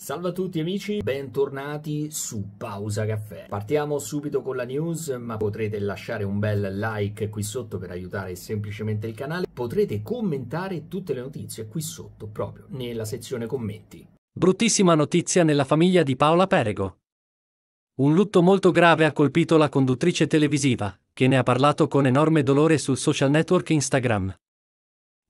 Salve a tutti amici, bentornati su Pausa Caffè. Partiamo subito con la news, ma potrete lasciare un bel like qui sotto per aiutare semplicemente il canale. Potrete commentare tutte le notizie qui sotto, proprio nella sezione commenti. Bruttissima notizia nella famiglia di Paola Perego. Un lutto molto grave ha colpito la conduttrice televisiva, che ne ha parlato con enorme dolore sul social network Instagram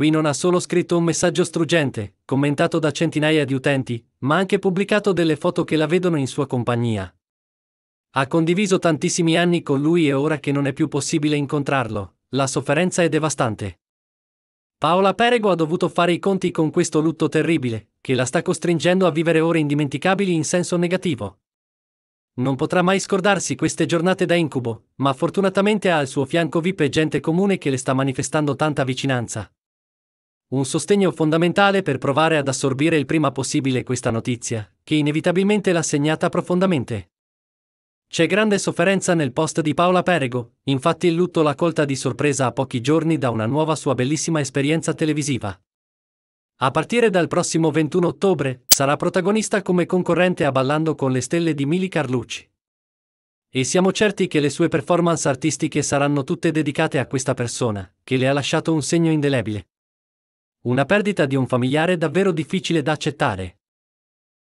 qui non ha solo scritto un messaggio struggente, commentato da centinaia di utenti, ma anche pubblicato delle foto che la vedono in sua compagnia. Ha condiviso tantissimi anni con lui e ora che non è più possibile incontrarlo, la sofferenza è devastante. Paola Perego ha dovuto fare i conti con questo lutto terribile, che la sta costringendo a vivere ore indimenticabili in senso negativo. Non potrà mai scordarsi queste giornate da incubo, ma fortunatamente ha al suo fianco VIP e gente comune che le sta manifestando tanta vicinanza. Un sostegno fondamentale per provare ad assorbire il prima possibile questa notizia, che inevitabilmente l'ha segnata profondamente. C'è grande sofferenza nel post di Paola Perego, infatti il lutto l'ha colta di sorpresa a pochi giorni da una nuova sua bellissima esperienza televisiva. A partire dal prossimo 21 ottobre sarà protagonista come concorrente a Ballando con le stelle di Mili Carlucci. E siamo certi che le sue performance artistiche saranno tutte dedicate a questa persona, che le ha lasciato un segno indelebile. Una perdita di un familiare davvero difficile da accettare.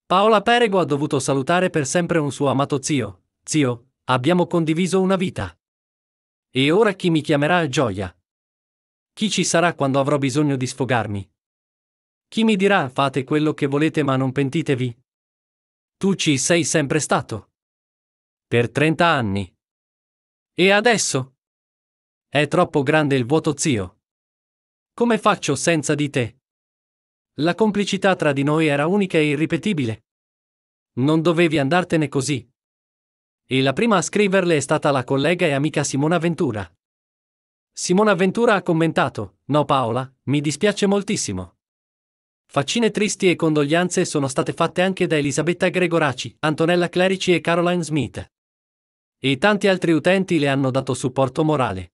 Paola Perego ha dovuto salutare per sempre un suo amato zio. Zio, abbiamo condiviso una vita. E ora chi mi chiamerà a gioia? Chi ci sarà quando avrò bisogno di sfogarmi? Chi mi dirà fate quello che volete ma non pentitevi? Tu ci sei sempre stato. Per 30 anni. E adesso? È troppo grande il vuoto zio. Come faccio senza di te? La complicità tra di noi era unica e irripetibile. Non dovevi andartene così. E la prima a scriverle è stata la collega e amica Simona Ventura. Simona Ventura ha commentato, no Paola, mi dispiace moltissimo. Faccine tristi e condoglianze sono state fatte anche da Elisabetta Gregoraci, Antonella Clerici e Caroline Smith. E tanti altri utenti le hanno dato supporto morale.